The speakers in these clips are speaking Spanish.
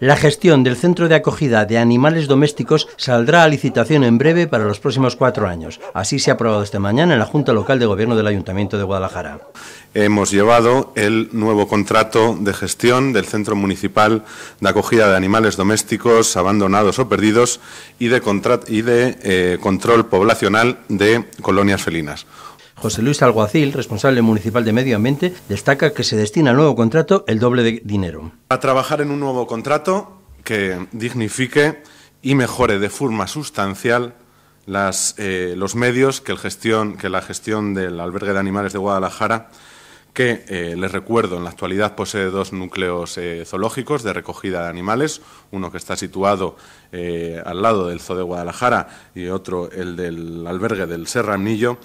La gestión del centro de acogida de animales domésticos saldrá a licitación en breve para los próximos cuatro años. Así se ha aprobado esta mañana en la Junta Local de Gobierno del Ayuntamiento de Guadalajara. Hemos llevado el nuevo contrato de gestión del Centro Municipal de Acogida de Animales Domésticos Abandonados o Perdidos y de, eh, control poblacional de colonias felinas José Luis Alguacil, responsable municipal de Medio Ambiente, destaca que se destina al nuevo contrato el doble de dinero. A trabajar en un nuevo contrato que dignifique y mejore de forma sustancial las, eh, los medios que, que la gestión del albergue de animales de Guadalajara que, eh, les recuerdo, en la actualidad posee dos núcleos eh, zoológicos de recogida de animales, uno que está situado eh, al lado del Zoo de Guadalajara y otro el del albergue del Serranillo.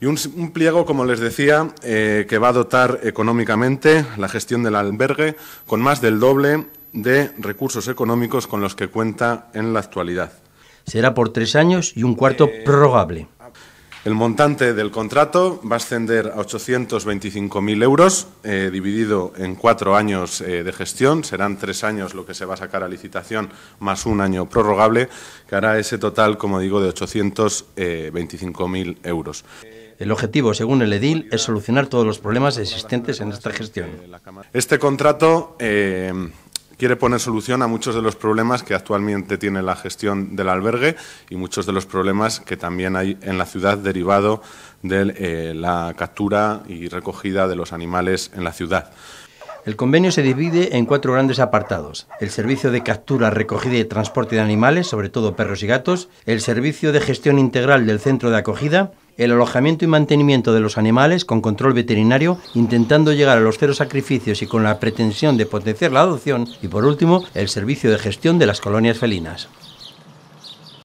Y un, un, pliego, como les decía, que va a dotar económicamente la gestión del albergue con más del doble de recursos económicos con los que cuenta en la actualidad. Será por tres años y un cuarto probable. El montante del contrato va a ascender a 825.000 euros, eh, dividido en cuatro años eh, de gestión. Serán tres años lo que se va a sacar a licitación, más un año prorrogable, que hará ese total, como digo, de 825.000 eh, euros. El objetivo, según el edil, es solucionar todos los problemas existentes en esta gestión. Este contrato quiere poner solución a muchos de los problemas que actualmente tiene la gestión del albergue y muchos de los problemas que también hay en la ciudad derivado de eh, la captura y recogida de los animales en la ciudad. El convenio se divide en cuatro grandes apartados. El servicio de captura, recogida y transporte de animales, sobre todo perros y gatos, el servicio de gestión integral del centro de acogida, el alojamiento y mantenimiento de los animales con control veterinario, intentando llegar a los ceros sacrificios y con la pretensión de potenciar la adopción, y por último, el servicio de gestión de las colonias felinas.